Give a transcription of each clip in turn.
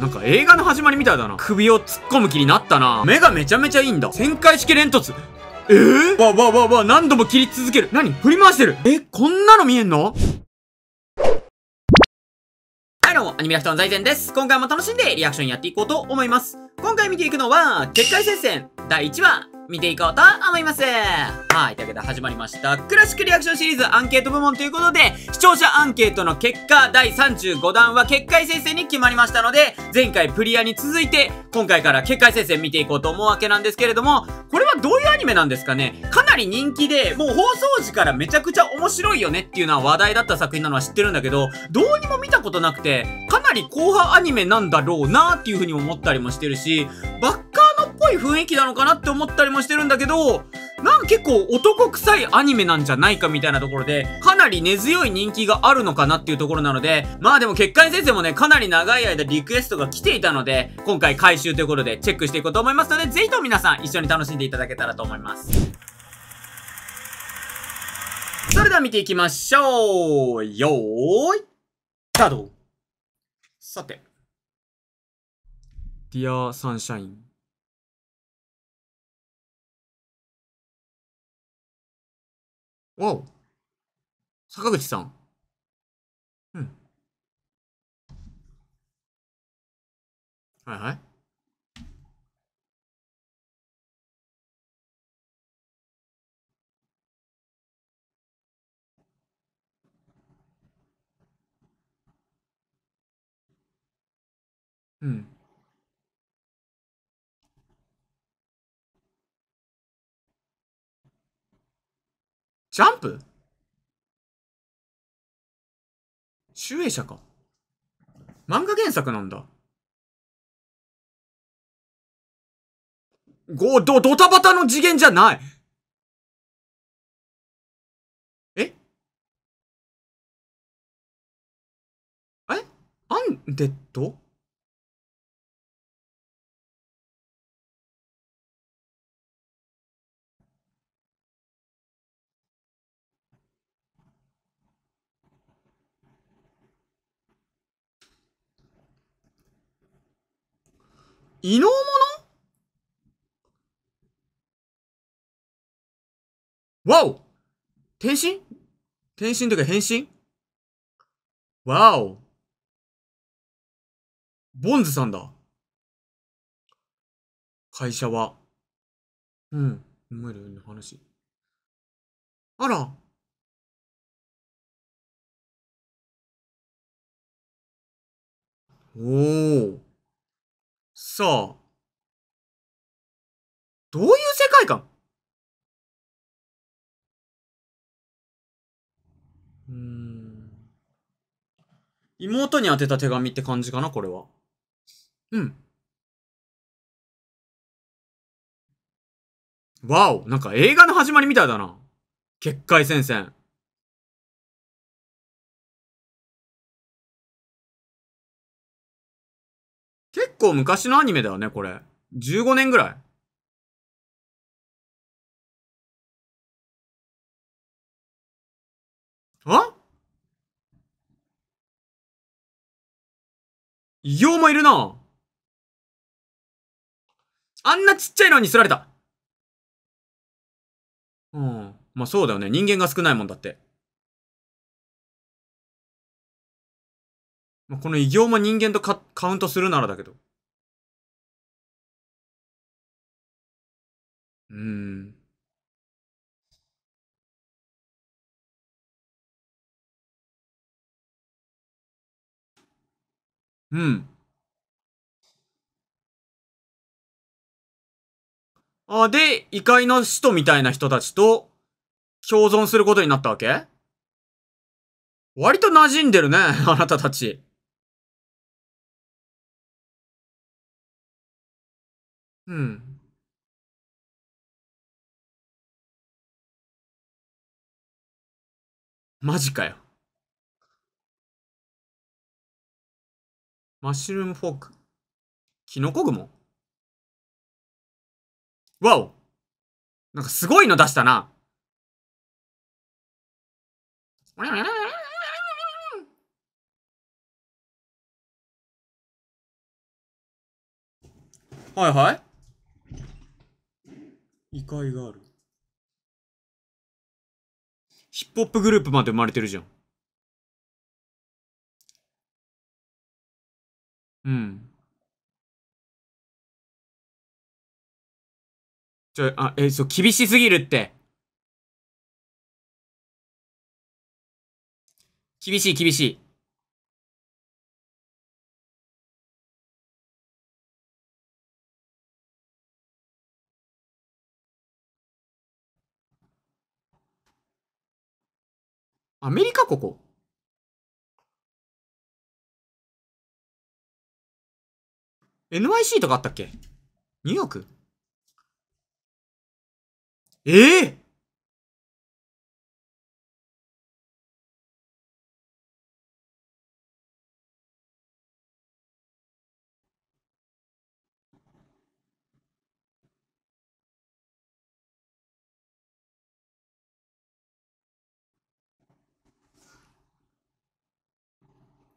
なんか映画の始まりみたいだな。首を突っ込む気になったな。目がめちゃめちゃいいんだ。旋回式連突。えぇ、ー、わわわわ、何度も切り続ける。何振り回してる。え、こんなの見えんのはいどうも、アニメラフトの財前です。今回も楽しんでリアクションやっていこうと思います。今回見ていくのは、結界戦線第1話、見ていこうと思います。はい。というわけで始まりました。クラシックリアクションシリーズアンケート部門ということで、視聴者アンケートの結果、第35弾は結界先生に決まりましたので、前回プリアに続いて、今回から結界先生見ていこうと思うわけなんですけれども、これはどういうアニメなんですかねかなり人気で、もう放送時からめちゃくちゃ面白いよねっていうのは話題だった作品なのは知ってるんだけど、どうにも見たことなくて、かなり後半アニメなんだろうなっていうふうに思ったりもしてるし、バッぽい雰囲気なのかなって思ったりもしてるんだけど、なんか結構男臭いアニメなんじゃないかみたいなところで、かなり根強い人気があるのかなっていうところなので、まあでも結界先生もね、かなり長い間リクエストが来ていたので、今回回収ということでチェックしていこうと思いますので、ぜひとも皆さん一緒に楽しんでいただけたらと思います。それでは見ていきましょうよーいスタートさて、ディアサンシャイン。お坂口さん。うん。はいはい。うん。ジャンプ集英社か。漫画原作なんだ。ご、ど、ドタバタの次元じゃないええアンデッド異能ものわお転身転身というか変身わおボンズさんだ。会社は。うん。思えるな話。あら。おお。さあ、どういう世界観うん。妹に宛てた手紙って感じかな、これは。うん。わお、なんか映画の始まりみたいだな。結界戦線。結構昔のアニメだよね、これ。15年ぐらい。あ異形もいるなあんなちっちゃいのにすられたうん。まあそうだよね。人間が少ないもんだって。まあ、この異形も人間とカウントするならだけど。うん。うん。あ、で、異界の使徒みたいな人たちと共存することになったわけ割と馴染んでるね、あなたたち。うん。マジかよ。マッシュルームフォーク。キノコ雲わおなんかすごいの出したな。はいはい。異界があるヒップホップグループまで生まれてるじゃんうんちょ、あ、え、そう、厳しすぎるって。厳しい、厳しい。アメリカここ？NYC とかあったっけニューヨークええー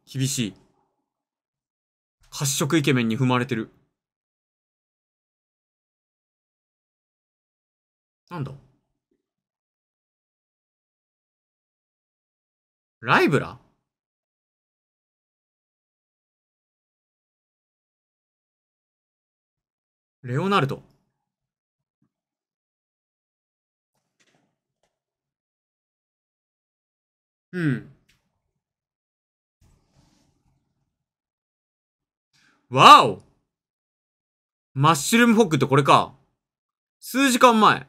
厳しい。褐色イケメンに踏まれてる。なんだライブラレオナルド。うん。わおマッシュルームフォックってこれか。数時間前。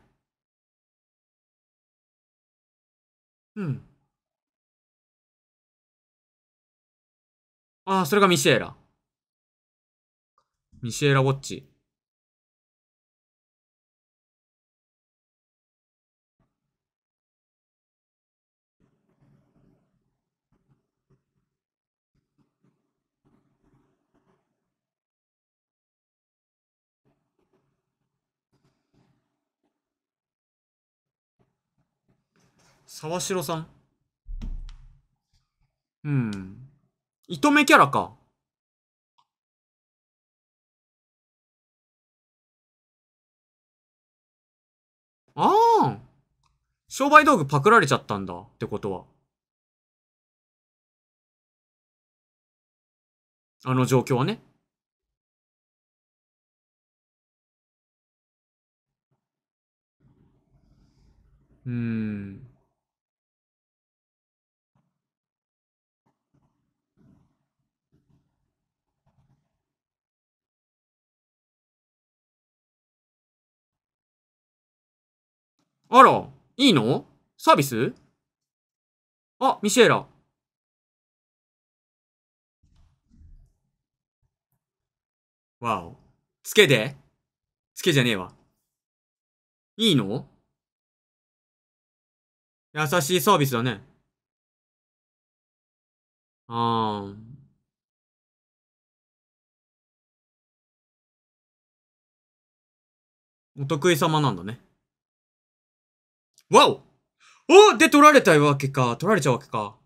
うん。ああ、それがミシェーラ。ミシェーラウォッチ。沢城さんうん。糸目キャラか。ああ商売道具パクられちゃったんだってことは。あの状況はね。うーん。あら、いいのサービスあ、ミシェラ。わお。つけでつけじゃねえわ。いいの優しいサービスだね。あー。お得意様なんだね。わおおで、取られたわけか。取られちゃうわけか。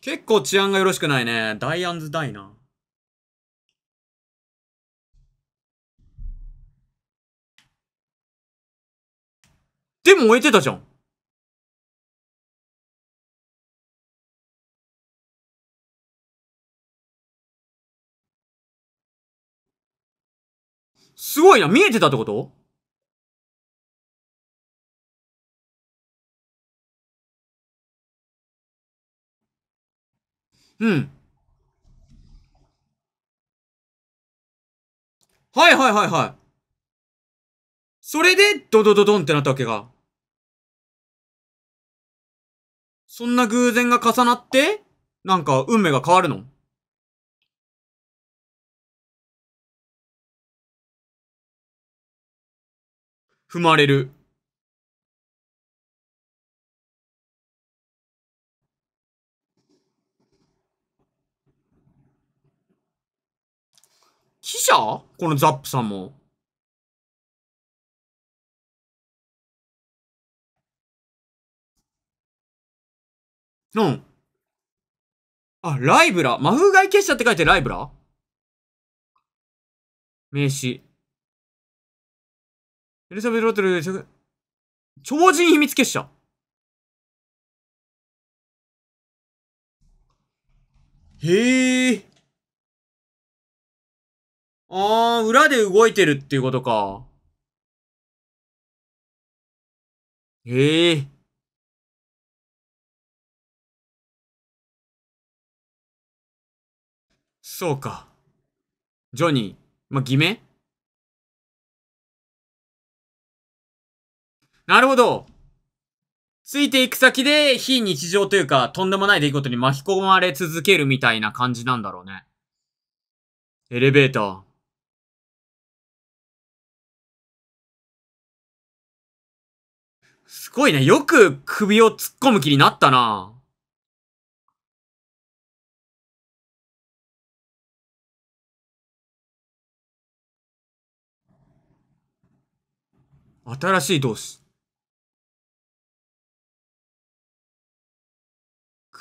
結構治安がよろしくないね。ダイアンズダイナ。でも置いてたじゃん。すごいな、見えてたってことうん。はいはいはいはい。それで、ドドドドンってなったわけが。そんな偶然が重なって、なんか運命が変わるの踏まれる。記者このザップさんも。うん。あ、ライブラ。魔風外結社って書いてライブラ名刺。エリザベス・ロテル、超人秘密結社。へえ。ああ、裏で動いてるっていうことか。へえ。そうか。ジョニー。まあ、偽名なるほど。ついていく先で非日常というか、とんでもない出来事に巻き込まれ続けるみたいな感じなんだろうね。エレベーター。すごいね。よく首を突っ込む気になったな。新しい同士。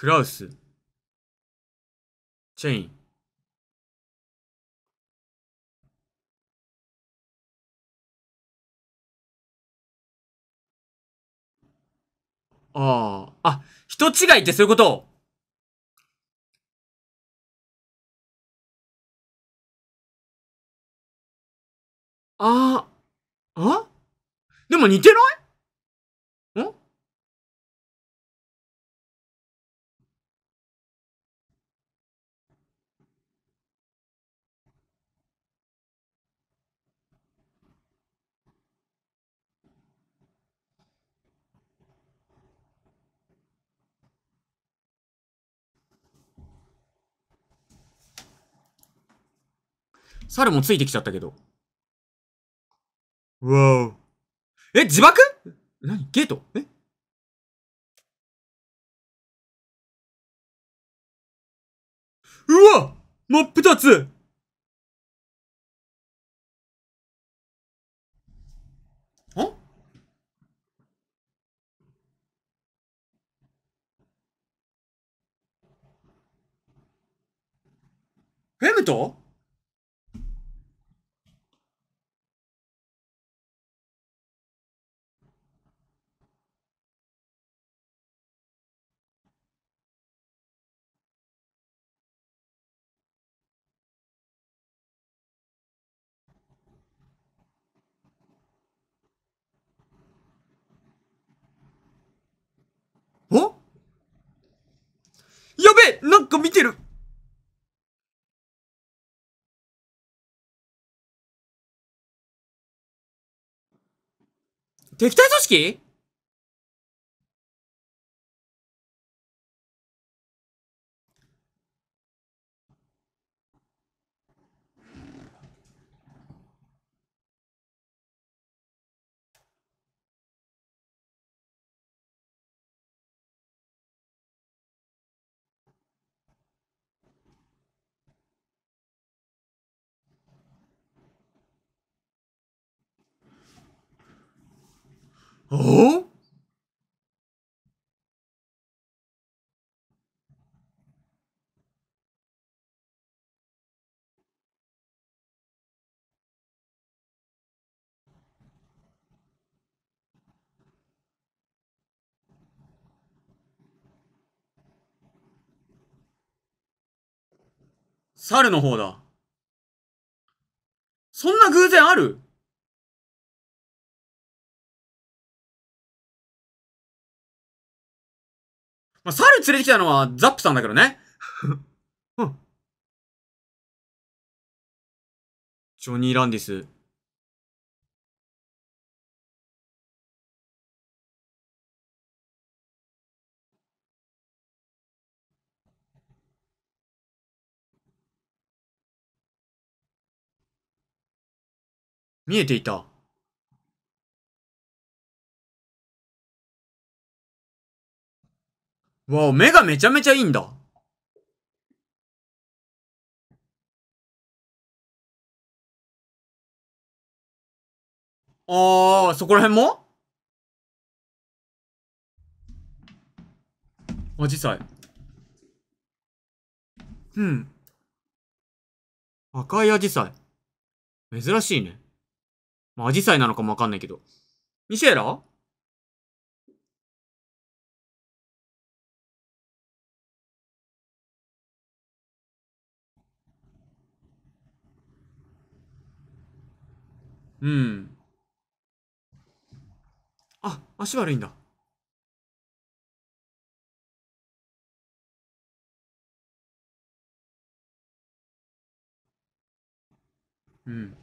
クラウス、チェイン。ああ。あ、人違いってそういうことああ。あでも似てない猿もついてきちゃったけど。わお。え、自爆何ゲートえうわ真っ二つんフェムトべえなんか見てる敵対組織お猿の方だ。そんな偶然あるまあ、猿連れてきたのはザップさんだけどね。ん。ジョニー・ランディス。見えていた。わお、目がめちゃめちゃいいんだ。ああ、そこら辺もアジサイ。うん。赤いアジサイ。珍しいね。まあ、アジサイなのかもわかんないけど。ミシェラうんあ足悪いんだうん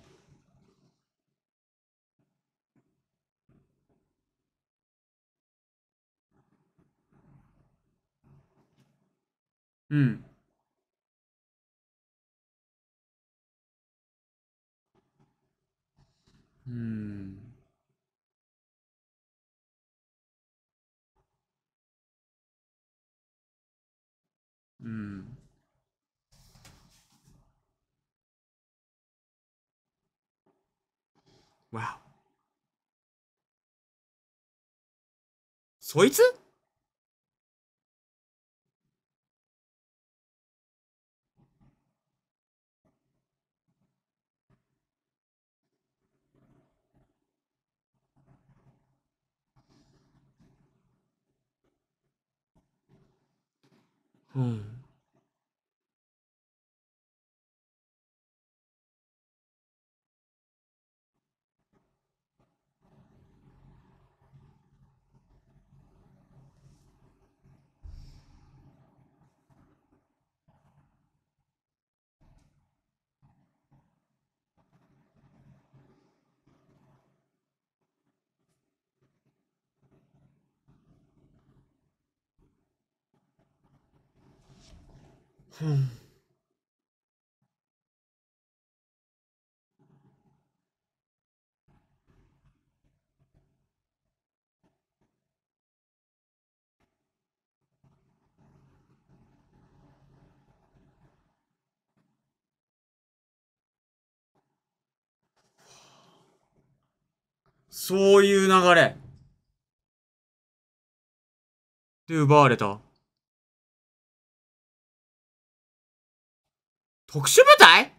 うんうん。うん。わお。そいつ Mm. そういう流れ。で、奪われた。特殊部隊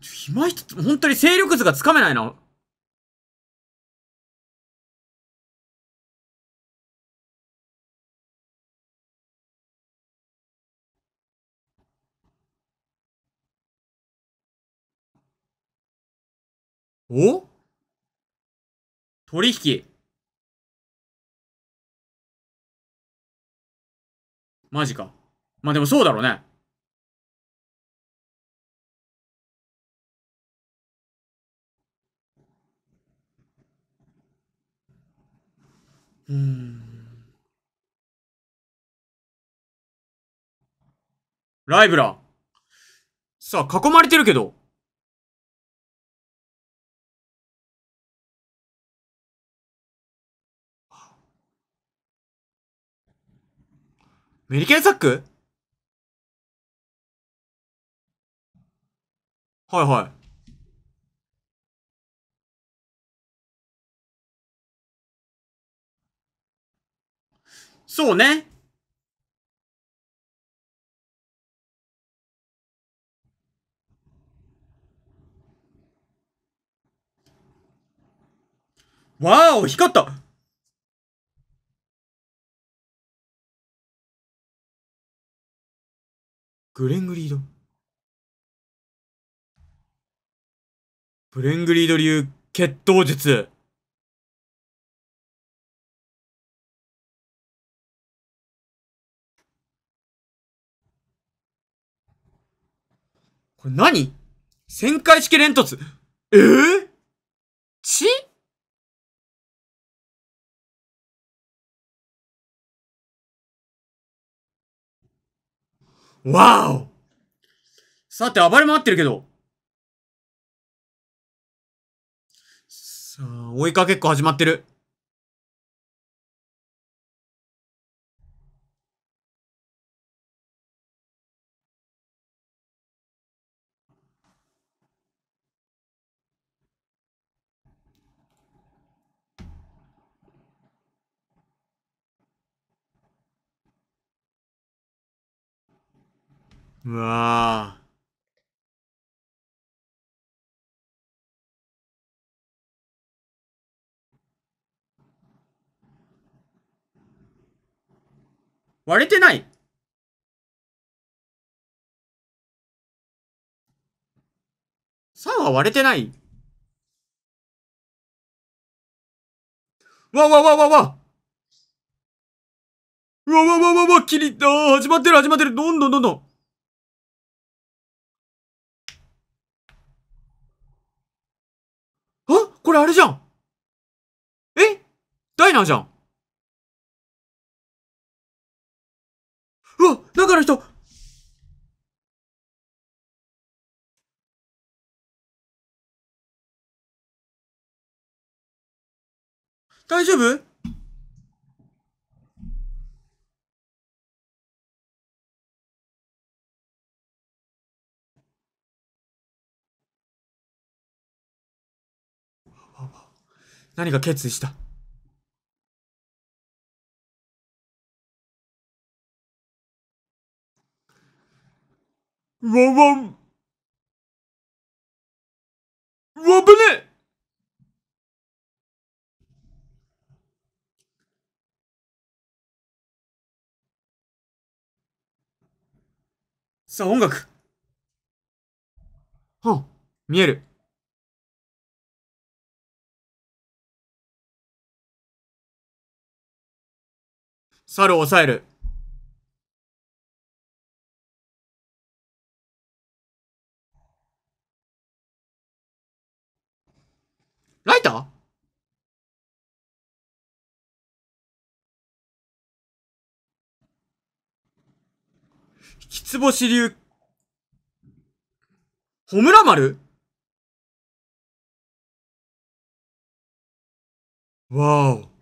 今一つ、本当に勢力図がつかめないのお取引。マジか。まあでもそうだろうね。うん。ライブラ。さあ、囲まれてるけど。メリケンサックはいはい。そうね。わーお、光ったグレングリードグレングリード流決闘術これ何旋回式連突ええーわおさて、暴れ回ってるけど。さあ、追いかけっこ始まってる。うわぁ。割れてないサは割れてないわわわわわうわわわわわ、キりああ、始まってる始まってるどんどんどんどんこれあれじゃんえダイナーじゃんうわ中の人大丈夫何か決意した。わンワンわぶねさあ音楽はあ見える猿を抑える。ライター引きつぼ流、ほむら丸わお。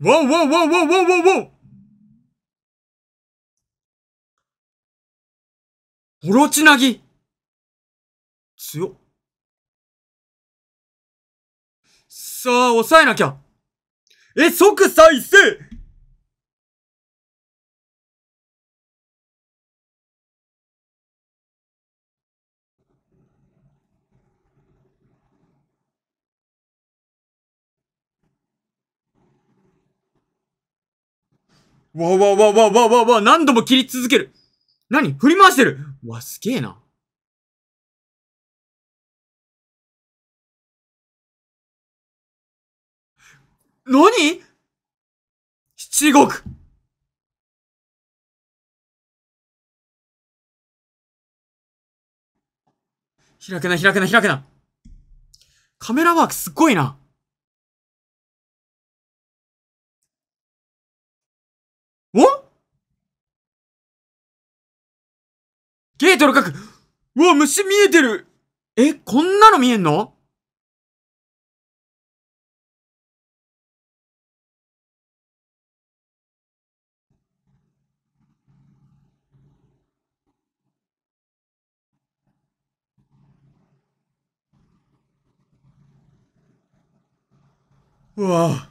わわわわわわわオロチナギ強っ。さあ、抑えなきゃえ、即再生わわわわわわわ何度も切り続ける何振り回してるわ、すげえな。何七国開くな、開くな、開くな。カメラワークすっごいな。ゲートの角うわ、虫見えてるえ、こんなの見えんのうわ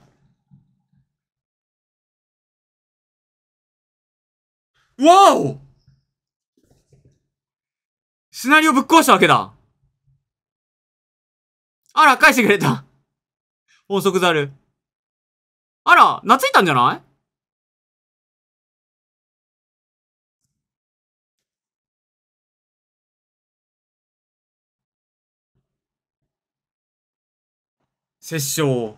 わおシナリオぶっ壊したわけだ。あら、返してくれた。音速ザル。あら、懐いたんじゃない殺生。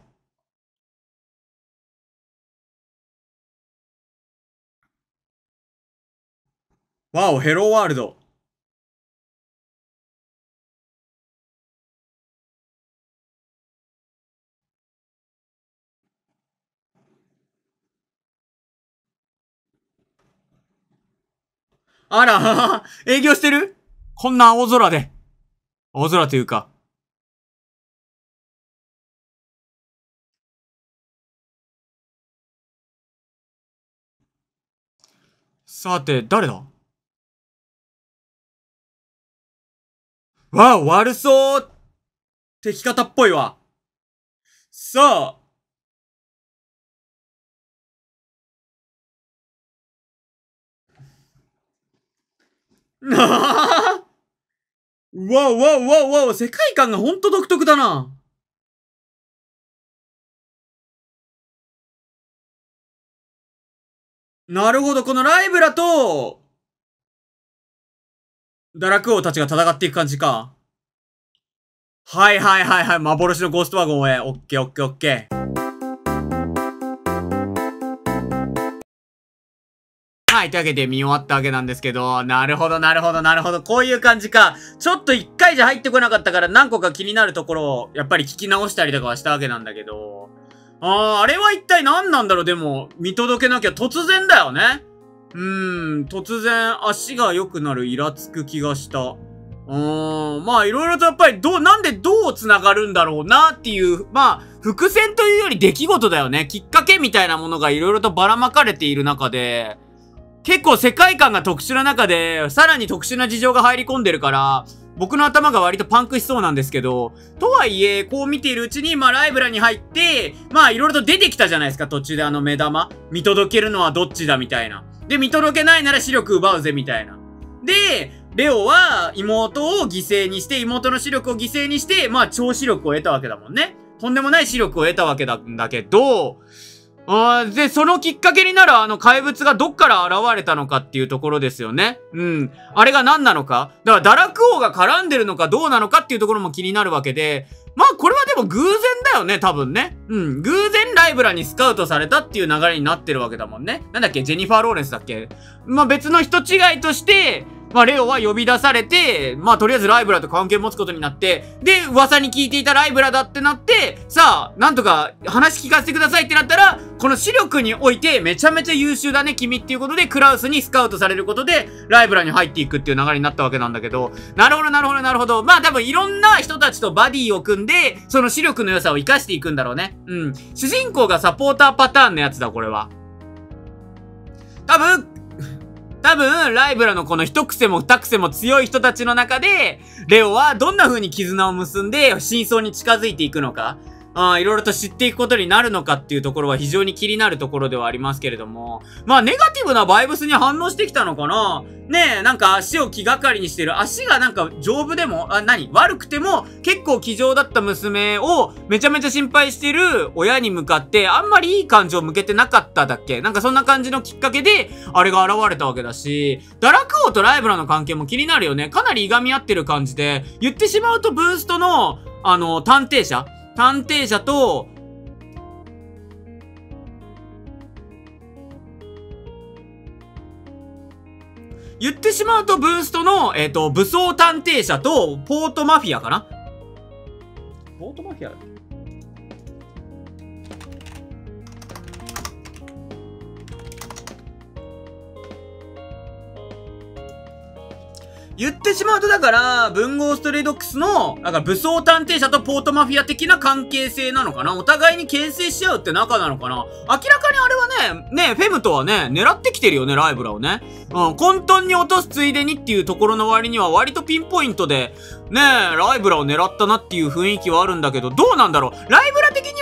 わお、ヘローワールド。あら、営業してるこんな青空で。青空というか。さて、誰だわあ、悪そう敵方っぽいわ。さあ、な うわうわうわうわ世界観がほんと独特だな。なるほど、このライブラと、堕落王たちが戦っていく感じか。はいはいはいはい、幻のゴーストワゴンへ。オッケーオッケーオッケー。はい、というわけで見終わったわけなんですけど、なるほど、なるほど、なるほど。こういう感じか。ちょっと一回じゃ入ってこなかったから何個か気になるところを、やっぱり聞き直したりとかはしたわけなんだけど。ああ、あれは一体何なんだろうでも、見届けなきゃ突然だよね。うーん、突然足が良くなるイラつく気がした。うーん、まあいろいろとやっぱりどう、なんでどう繋がるんだろうなっていう、まあ、伏線というより出来事だよね。きっかけみたいなものがいろいろとばらまかれている中で、結構世界観が特殊な中で、さらに特殊な事情が入り込んでるから、僕の頭が割とパンクしそうなんですけど、とはいえ、こう見ているうちに、まあライブラに入って、まあいろいろと出てきたじゃないですか、途中であの目玉。見届けるのはどっちだみたいな。で、見届けないなら視力奪うぜみたいな。で、レオは妹を犠牲にして、妹の視力を犠牲にして、まあ超視力を得たわけだもんね。とんでもない視力を得たわけだんだけど、あで、そのきっかけになるあの怪物がどっから現れたのかっていうところですよね。うん。あれが何なのか。だから、堕落王が絡んでるのかどうなのかっていうところも気になるわけで、まあこれはでも偶然だよね、多分ね。うん。偶然ライブラにスカウトされたっていう流れになってるわけだもんね。なんだっけ、ジェニファー・ローレンスだっけまあ別の人違いとして、まあ、レオは呼び出されて、まあ、とりあえずライブラと関係持つことになって、で、噂に聞いていたライブラだってなって、さあ、なんとか話聞かせてくださいってなったら、この視力においてめちゃめちゃ優秀だね、君っていうことで、クラウスにスカウトされることで、ライブラに入っていくっていう流れになったわけなんだけど、なるほど、なるほど、なるほど。まあ、多分いろんな人たちとバディを組んで、その視力の良さを活かしていくんだろうね。うん。主人公がサポーターパターンのやつだ、これは。多分、多分、ライブラのこの一癖も二癖も強い人たちの中で、レオはどんな風に絆を結んで真相に近づいていくのか。あいろいろと知っていくことになるのかっていうところは非常に気になるところではありますけれども、まあ、ネガティブなバイブスに反応してきたのかなねえ、なんか足を気がかりにしてる。足がなんか丈夫でも、あ、何悪くても結構気丈だった娘をめちゃめちゃ心配してる親に向かってあんまりいい感情を向けてなかっただっけなんかそんな感じのきっかけであれが現れたわけだし、堕落王とライブラの関係も気になるよね。かなりいがみ合ってる感じで、言ってしまうとブーストのあの、探偵者探偵者と、言ってしまうとブーストの、えっ、ー、と、武装探偵者と、ポートマフィアかなポートマフィア言ってしまうとだから、文豪ストレイドックスの、だから武装探偵者とポートマフィア的な関係性なのかなお互いに牽制し合うって仲なのかな明らかにあれはね、ね、フェムとはね、狙ってきてるよね、ライブラをね。うん、混沌に落とすついでにっていうところの割には割とピンポイントで、ね、ライブラを狙ったなっていう雰囲気はあるんだけど、どうなんだろうライブ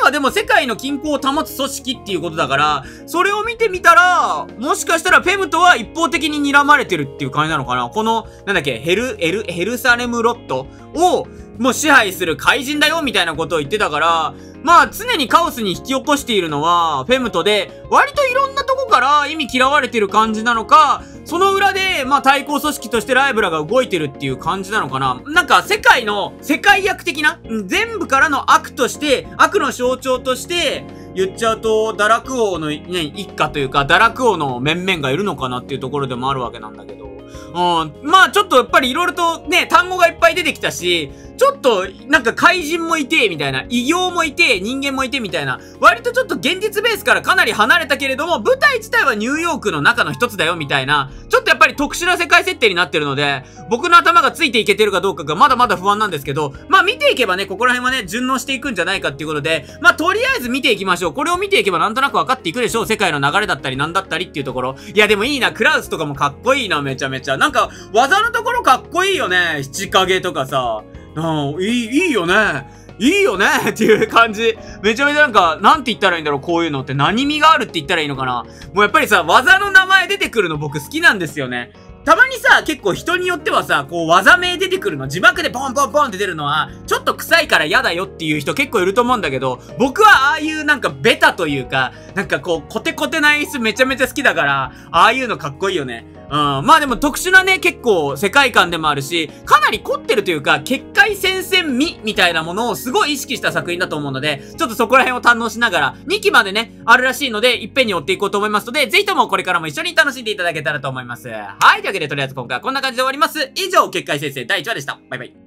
中でも世界の均衡を保つ組織っていうことだから、それを見てみたら、もしかしたらフェムとは一方的に睨まれてるっていう感じなのかなこの、なんだっけ、ヘル、エル、ヘルサレムロットを、もう支配する怪人だよみたいなことを言ってたから、まあ常にカオスに引き起こしているのは、フェムトで、割といろんなとこから意味嫌われてる感じなのか、その裏で、まあ、対抗組織としてライブラが動いてるっていう感じなのかな。なんか、世界の、世界役的な、全部からの悪として、悪の象徴として、言っちゃうと、堕落王の、ね、一家というか、堕落王の面々がいるのかなっていうところでもあるわけなんだけど。うん。まあ、ちょっとやっぱり色々とね、単語がいっぱい出てきたし、ちょっと、なんか怪人もいて、みたいな、異形もいて、人間もいて、みたいな、割とちょっと現実ベースからかなり離れたけれども、舞台自体はニューヨークの中の一つだよ、みたいな、ちょっとやっぱり特殊な世界設定になってるので、僕の頭がついていけてるかどうかがまだまだ不安なんですけど、まあ見ていけばね、ここら辺はね、順応していくんじゃないかっていうことで、まあとりあえず見ていきましょう。これを見ていけばなんとなく分かっていくでしょう。世界の流れだったり、なんだったりっていうところ。いやでもいいな、クラウスとかもかっこいいな、めちゃめちゃ。なんか、技のところかっこいいよね。七影とかさ。うん、いい、いいよね。いいよね っていう感じ。めちゃめちゃなんか、なんて言ったらいいんだろう、こういうのって。何味があるって言ったらいいのかな。もうやっぱりさ、技の名前出てくるの僕好きなんですよね。たまにさ、結構人によってはさ、こう技名出てくるの、字幕でポンポンポンって出るのは、ちょっと臭いから嫌だよっていう人結構いると思うんだけど、僕はああいうなんかベタというか、なんかこう、コテコテな演出めちゃめちゃ好きだから、ああいうのかっこいいよね。うん。まあでも特殊なね、結構世界観でもあるし、かなり凝ってるというか、結界戦線味みたいなものをすごい意識した作品だと思うので、ちょっとそこら辺を堪能しながら、2期までね、あるらしいので、いっぺんに追っていこうと思いますので、ぜひともこれからも一緒に楽しんでいただけたらと思います。はい、というわけでけでとりあえず今回はこんな感じで終わります。以上、結界先生第1話でした。バイバイ。